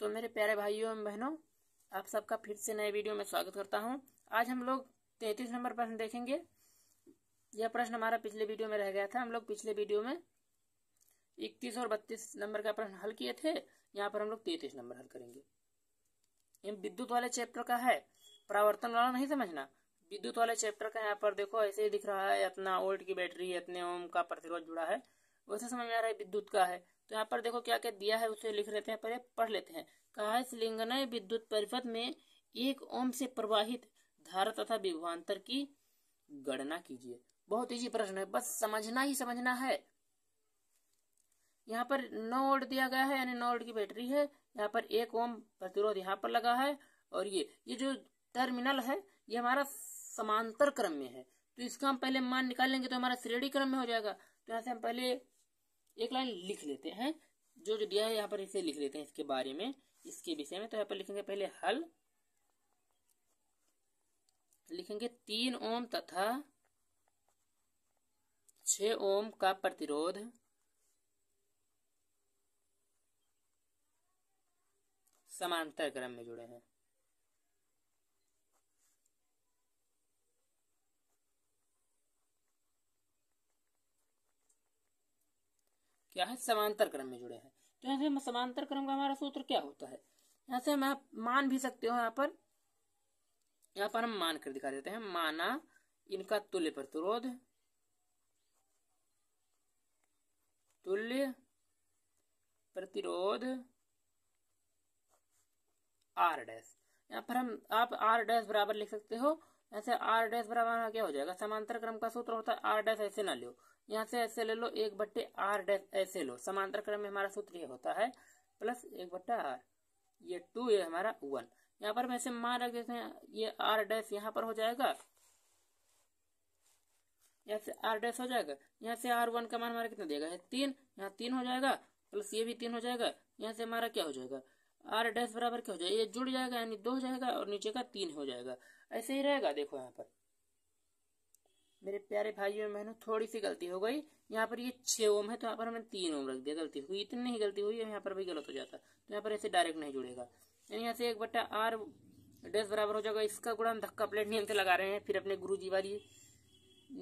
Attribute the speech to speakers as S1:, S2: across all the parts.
S1: तो मेरे प्यारे भाइयों एवं बहनों आप सबका फिर से नए वीडियो में स्वागत करता हूं आज हम लोग तैतीस नंबर प्रश्न देखेंगे यह प्रश्न हमारा पिछले वीडियो में रह गया था हम लोग पिछले वीडियो में इकतीस और बत्तीस नंबर का प्रश्न हल किए थे यहाँ पर हम लोग तैतीस नंबर हल करेंगे विद्युत वाले चैप्टर का है परावर्तन वाला नहीं समझना विद्युत वाले चैप्टर का यहाँ पर देखो ऐसे ही दिख रहा है अपना ओल्ट की बैटरी इतने ओम का प्रतिरोध जुड़ा है वैसे समझ में आ रहा है विद्युत का है तो यहाँ पर देखो क्या क्या दिया है उसे लिख लेते हैं पहले पढ़ लेते हैं कहा है विद्युत परिपथ में एक ओम से प्रवाहित धारा तथा विभवान्तर की गणना कीजिए बहुत इजी प्रश्न है बस समझना ही समझना है यहाँ पर नौ वोल्ट दिया गया है यानी नौ वोल्ट की बैटरी है यहाँ पर एक ओम प्रतिरोध यहाँ पर लगा है और ये ये जो टर्मिनल है ये हमारा समांतर क्रम में है तो इसका हम पहले मान निकालेंगे तो हमारा श्रेणी क्रम में हो जाएगा तो यहाँ से हम पहले एक लाइन लिख लेते हैं जो जो दिया है यहाँ पर इसे लिख लेते हैं इसके बारे में इसके विषय में तो यहाँ पर लिखेंगे पहले हल लिखेंगे तीन ओम तथा छ ओम का प्रतिरोध समांतर क्रम में जुड़े हैं क्या तो है समांतर क्रम में जुड़े हैं तो यहाँ से समांतर क्रम का हमारा सूत्र क्या होता है यहाँ से हम मान भी सकते हो यहाँ पर यहाँ पर हम मान कर दिखा देते हैं माना इनका तुल्य प्रतिरोध तुल्य प्रतिरोध आर डैश यहाँ पर हम आप आर डैश बराबर लिख सकते हो ऐसे आर डैश बराबर क्या हो जाएगा समांतर क्रम का सूत्र होता है आर डैश ऐसे ना लो यहाँ से ऐसे ले लो एक बट्टे आर डैश ऐसे लो समांतर क्रम में हमारा सूत्र ये होता है प्लस एक बट्टा आर ये टू ये हमारा वन यहाँ पर हम ऐसे मान रख देते हैं ये आर डैश यहाँ पर हो जाएगा यहाँ से आर डैश हो जाएगा यहाँ से आर वन का मान हमारा कितना देगा तीन यहाँ तीन हो जाएगा प्लस ये भी तीन हो जाएगा यहाँ से हमारा क्या हो जाएगा आर डैश बराबर क्या हो जाएगा ये जुड़ जाएगा यानी दो हो जाएगा और नीचे का तीन हो जाएगा ऐसे ही रहेगा देखो यहाँ पर मेरे प्यारे भाइयों बहनों थोड़ी सी गलती हो गई यहाँ पर ये छः ओम है तो यहाँ पर हमने तीन ओम रख दिया गलती हुई इतनी ही गलती हुई है यहाँ पर भी गलत हो जाता तो यहाँ पर ऐसे डायरेक्ट नहीं जुड़ेगा यानी यहाँ से एक बट्टा आर डेस बराबर हो जाएगा इसका गुड़ा हम धक्का प्लेट नियम से लगा रहे हैं फिर अपने गुरु वाली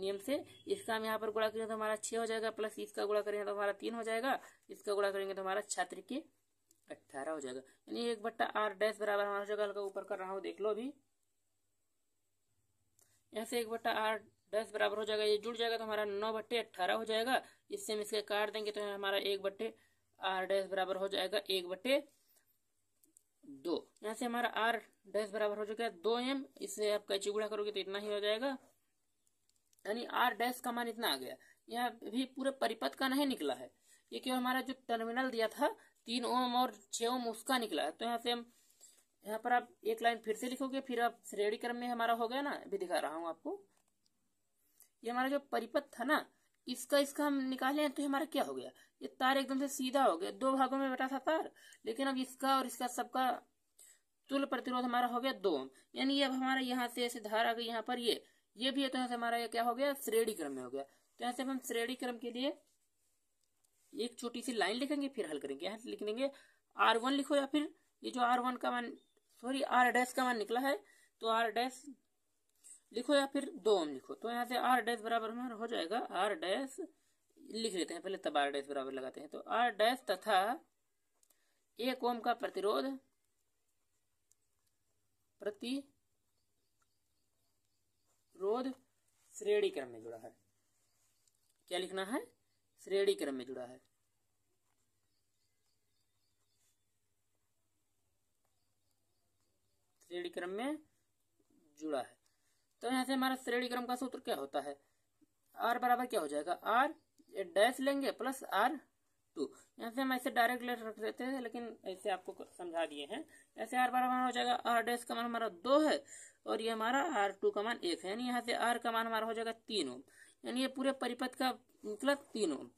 S1: नियम से इसका हम यहाँ पर गुड़ा करेंगे तो हमारा छः हो जाएगा प्लस इसका गुड़ा करेंगे तो हमारा तीन हो जाएगा इसका गुड़ा करेंगे तो हमारा छात्र के अट्ठारह हो जाएगा यानी एक बट्टा आर डैश बराबर हमारा हो जाएगा हल्का ऊपर कर रहा हूँ देख लो अभी यहाँ से एक बट्टा आर दस बराबर हो जाएगा ये जुड़ जाएगा तो हमारा नौ बट्टे अट्ठारह हो जाएगा इससे हम इसके काट देंगे तो हमारा एक बट्टे आर डैश बराबर हो जाएगा एक बट्टे दो यहाँ से हमारा आर डैश बराबर हो जाएगा दो एम इससे आप कैची गुड़ा करोगे तो इतना ही हो जाएगा यानी आर डैश का मान इतना आ गया यहाँ भी पूरे परिपथ का नहीं निकला है ये केवल हमारा जो टर्मिनल दिया था तीन ओम और छह ओम उसका निकला है तो यहाँ से हम यहाँ पर आप एक लाइन फिर से लिखोगे फिर आप श्रेणी क्रम में हमारा हो गया ना अभी दिखा रहा हूँ आपको ये हमारा जो परिपथ था ना इसका इसका हम निकाले तो हमारा क्या हो गया ये तार एकदम से सीधा हो गया दो भागों में बटा था तार लेकिन अब इसका और इसका सबका तुल प्रतिरोध हमारा हो गया दो यानी अब हमारा यहाँ से ऐसे धार आ गई यहाँ पर ये ये भी है तो यहाँ से हमारा क्या हो गया श्रेणी क्रम में हो गया तो यहाँ से हम श्रेणी क्रम के लिए एक छोटी सी लाइन लिखेंगे फिर हल करेंगे यहाँ लिख देंगे आर वन लिखो या फिर ये जो आर वन का मान सॉरी आर डैश का मान निकला है तो आर डैश लिखो या फिर दो ओम लिखो तो यहाँ से आर डैश बराबर हमारा हो जाएगा आर डैश लिख लेते हैं पहले तब आर डैश बराबर लगाते हैं तो आर डैश तथा एक ओम का प्रतिरोध प्रति रोध श्रेणी क्रम में जुड़ा है क्या लिखना है श्रेणी क्रम में जुड़ा है श्रेणी क्रम में जुड़ा है तो यहाँ से हमारा श्रेणी क्रम का सूत्र क्या होता है आर बराबर क्या हो जाएगा आर डैश लेंगे प्लस आर टू यहाँ से हम ऐसे डायरेक्ट लेटर रख देते हैं लेकिन ऐसे आपको समझा दिए हैं ऐसे आर बराबर हो जाएगा आर डैश का मान हमारा दो है और ये हमारा आर टू का मान एक है यानी यहाँ से आर का मान हमारा हो जाएगा तीन ओम यानी ये पूरे परिपथ का मतलब तीन ओम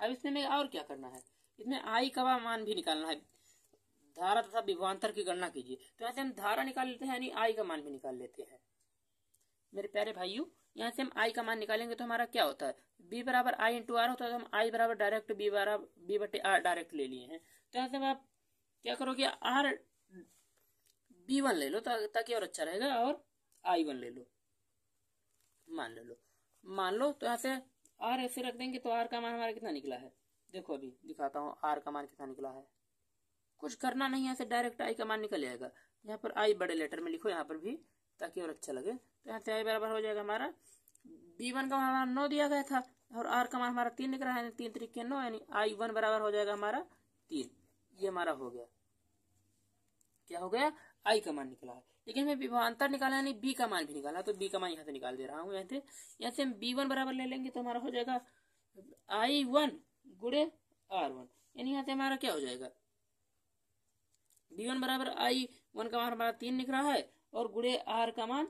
S1: अब इसमें और क्या करना है इसमें आई का मान भी निकालना है धारा तथा विभवांतर की गणना कीजिए तो यहाँ से हम धारा निकाल लेते हैं यानी आई का मान भी निकाल लेते हैं मेरे प्यारे भाइयों यहाँ से हम आई का मान निकालेंगे तो हमारा क्या होता है बी बराबर आई इंटू आर होता है तो हम आई बराबर डायरेक्ट बी बराबर बी बटे आर डायरेक्ट ले लिए हैं तो यहाँ से आप क्या करोगे आर बी वन ले लो ताकि और अच्छा रहेगा और आई वन ले लो मान ले लो मान लो तो यहाँ से आर ऐसे रख देंगे तो आर का मान हमारा कितना निकला है देखो अभी दिखाता हूँ आर का मान कितना निकला है कुछ करना नहीं यहाँ से डायरेक्ट आई कमान निकल जाएगा यहाँ पर आई बड़े लेटर में लिखो यहाँ पर भी ताकि और अच्छा लगे तो यहाँ से आई बराबर हो जाएगा हमारा बी वन का हमारा नौ दिया गया था और आर का मान हमारा तीन निकल रहा है तीन तरीके नौ यानी आई वन बराबर हो जाएगा हमारा तीन ये हमारा हो गया क्या हो गया आई का मान निकला है लेकिन हमें विभांतर निकाला यानी बी का मान भी निकाला तो बी का मान यहाँ से निकाल दे रहा हूँ यहाँ से यहाँ से हम बी वन बराबर ले लेंगे तो हमारा हो जाएगा आई वन गुड़े आर वन यानी यहाँ से हमारा क्या हो जाएगा बी वन बराबर आई वन का मान हमारा तीन लिख रहा है और गुड़े आर का मान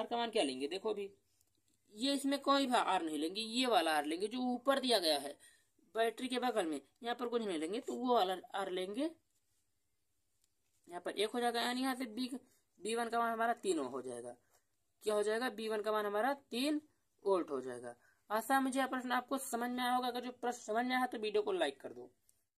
S1: आर का मान क्या लेंगे देखो अभी ये इसमें कोई भी आर नहीं लेंगे ये वाला आर लेंगे जो ऊपर दिया गया है बैटरी के बगल में यहाँ पर कुछ नहीं लेंगे तो वो वाला आर लेंगे यहाँ पर एक हो जाएगा यानी यहाँ से बी बी वन का मान हमारा तीन हो जाएगा क्या हो जाएगा बी वन का मान हमारा तीन वोल्ट हो जाएगा आशा मुझे प्रश्न आपको समझ में आया होगा अगर जो प्रश्न समझ में आया तो वीडियो को लाइक कर दो